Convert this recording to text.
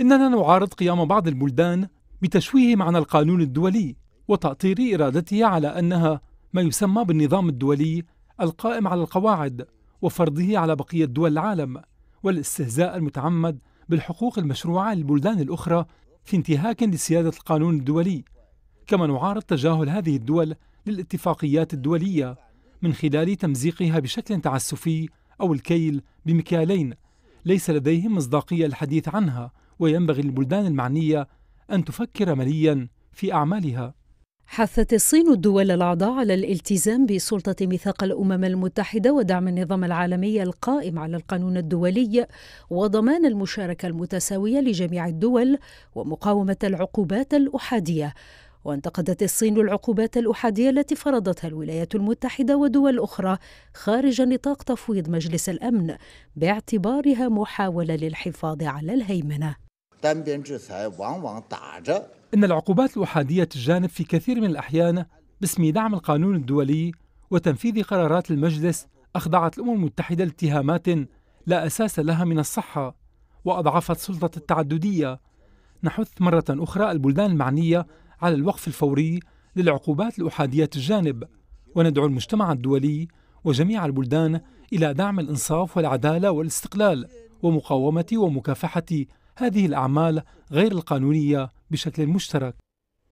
إننا نعارض قيام بعض البلدان بتشويه معنى القانون الدولي وتأطير إرادته على أنها ما يسمى بالنظام الدولي القائم على القواعد وفرضه على بقية دول العالم والاستهزاء المتعمد بالحقوق المشروعة للبلدان الأخرى في انتهاك لسيادة القانون الدولي كما نعارض تجاهل هذه الدول للاتفاقيات الدولية من خلال تمزيقها بشكل تعسفي أو الكيل بمكيالين ليس لديهم مصداقية الحديث عنها وينبغي للبلدان المعنية أن تفكر مليا في أعمالها حثت الصين الدول الأعضاء على الالتزام بسلطة ميثاق الأمم المتحدة ودعم النظام العالمي القائم على القانون الدولي وضمان المشاركة المتساوية لجميع الدول ومقاومة العقوبات الأحادية وانتقدت الصين العقوبات الأحادية التي فرضتها الولايات المتحدة ودول أخرى خارج نطاق تفويض مجلس الأمن باعتبارها محاولة للحفاظ على الهيمنة إن العقوبات الأحادية الجانب في كثير من الأحيان باسم دعم القانون الدولي وتنفيذ قرارات المجلس أخضعت الأمم المتحدة لاتهامات لا أساس لها من الصحة وأضعفت سلطة التعددية نحث مرة أخرى البلدان المعنية على الوقف الفوري للعقوبات الأحادية الجانب وندعو المجتمع الدولي وجميع البلدان إلى دعم الإنصاف والعدالة والاستقلال ومقاومة ومكافحة هذه الأعمال غير القانونية بشكل مشترك